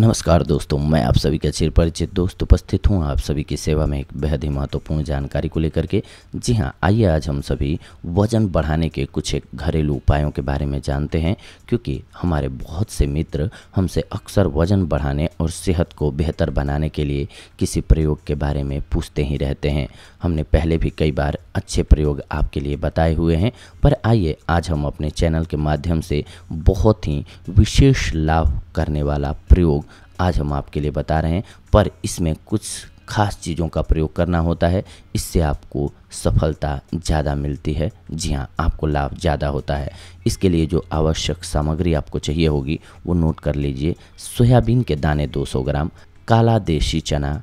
नमस्कार दोस्तों मैं आप सभी का चिर परिचित दोस्त उपस्थित हूँ आप सभी की सेवा में एक बेहद ही महत्वपूर्ण जानकारी को लेकर के जी हाँ आइए आज हम सभी वजन बढ़ाने के कुछ एक घरेलू उपायों के बारे में जानते हैं क्योंकि हमारे बहुत से मित्र हमसे अक्सर वजन बढ़ाने और सेहत को बेहतर बनाने के लिए किसी प्रयोग के बारे में पूछते ही रहते हैं हमने पहले भी कई बार अच्छे प्रयोग आपके लिए बताए हुए हैं पर आइए आज हम अपने चैनल के माध्यम से बहुत ही विशेष लाभ करने वाला प्रयोग आज हम आपके लिए बता रहे हैं पर इसमें कुछ खास चीज़ों का प्रयोग करना होता है इससे आपको सफलता ज़्यादा मिलती है जी हाँ आपको लाभ ज़्यादा होता है इसके लिए जो आवश्यक सामग्री आपको चाहिए होगी वो नोट कर लीजिए सोयाबीन के दाने 200 ग्राम काला देशी चना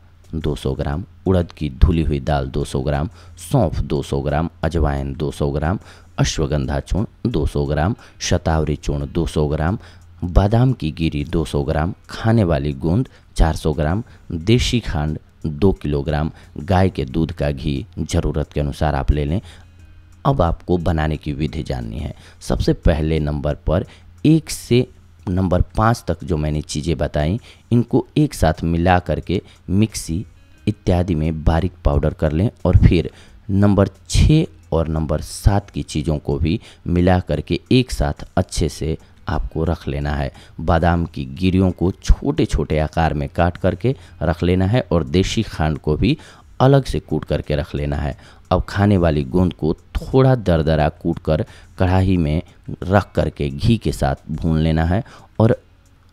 200 ग्राम उड़द की धुली हुई दाल 200 ग्राम सौंफ 200 ग्राम अजवाइन 200 ग्राम अश्वगंधा चूर्ण 200 ग्राम शतावरी चूर्ण 200 ग्राम बादाम की गिरी 200 ग्राम खाने वाली गोंद 400 ग्राम देशी खांड 2 किलोग्राम गाय के दूध का घी ज़रूरत के अनुसार आप ले लें अब आपको बनाने की विधि जाननी है सबसे पहले नंबर पर एक से नंबर पाँच तक जो मैंने चीज़ें बताई इनको एक साथ मिला करके मिक्सी इत्यादि में बारीक पाउडर कर लें और फिर नंबर छः और नंबर सात की चीज़ों को भी मिला करके एक साथ अच्छे से आपको रख लेना है बादाम की गिरियों को छोटे छोटे आकार में काट करके रख लेना है और देसी खांड को भी अलग से कूट करके रख लेना है अब खाने वाली गोंद को थोड़ा दरदरा कूट कर कढ़ाई में रख करके घी के साथ भून लेना है और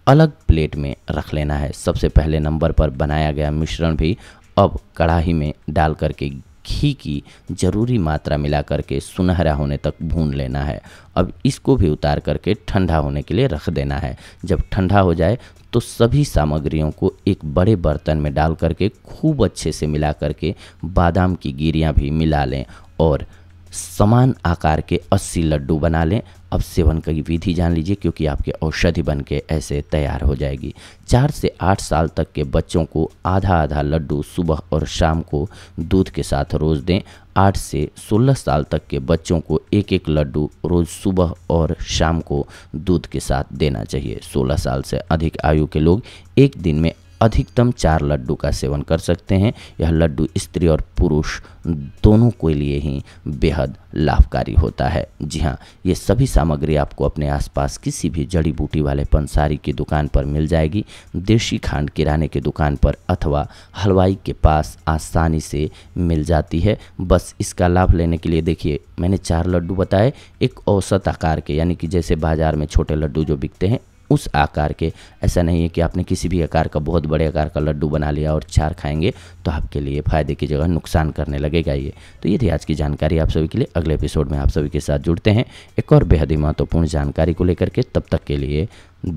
अलग प्लेट में रख लेना है सबसे पहले नंबर पर बनाया गया मिश्रण भी अब कढ़ाई में डाल करके घी की ज़रूरी मात्रा मिला करके सुनहरा होने तक भून लेना है अब इसको भी उतार करके ठंडा होने के लिए रख देना है जब ठंडा हो जाए तो सभी सामग्रियों को एक बड़े बर्तन में डाल करके खूब अच्छे से मिला करके बादाम की गिरियाँ भी मिला लें और समान आकार के 80 लड्डू बना लें अब सेवन की विधि जान लीजिए क्योंकि आपके औषधि बन के ऐसे तैयार हो जाएगी चार से आठ साल तक के बच्चों को आधा आधा लड्डू सुबह और शाम को दूध के साथ रोज़ दें आठ से सोलह साल तक के बच्चों को एक एक लड्डू रोज़ सुबह और शाम को दूध के साथ देना चाहिए सोलह साल से अधिक आयु के लोग एक दिन में अधिकतम चार लड्डू का सेवन कर सकते हैं यह लड्डू स्त्री और पुरुष दोनों के लिए ही बेहद लाभकारी होता है जी हाँ ये सभी सामग्री आपको अपने आसपास किसी भी जड़ी बूटी वाले पंसारी की दुकान पर मिल जाएगी देशी खांड किराने की दुकान पर अथवा हलवाई के पास आसानी से मिल जाती है बस इसका लाभ लेने के लिए देखिए मैंने चार लड्डू बताए एक औसत आकार के यानी कि जैसे बाज़ार में छोटे लड्डू जो बिकते हैं उस आकार के ऐसा नहीं है कि आपने किसी भी आकार का बहुत बड़े आकार का लड्डू बना लिया और चार खाएंगे तो आपके लिए फ़ायदे की जगह नुकसान करने लगेगा ये तो ये थी आज की जानकारी आप सभी के लिए अगले एपिसोड में आप सभी के साथ जुड़ते हैं एक और बेहद ही महत्वपूर्ण जानकारी को लेकर के तब तक के लिए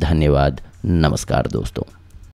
धन्यवाद नमस्कार दोस्तों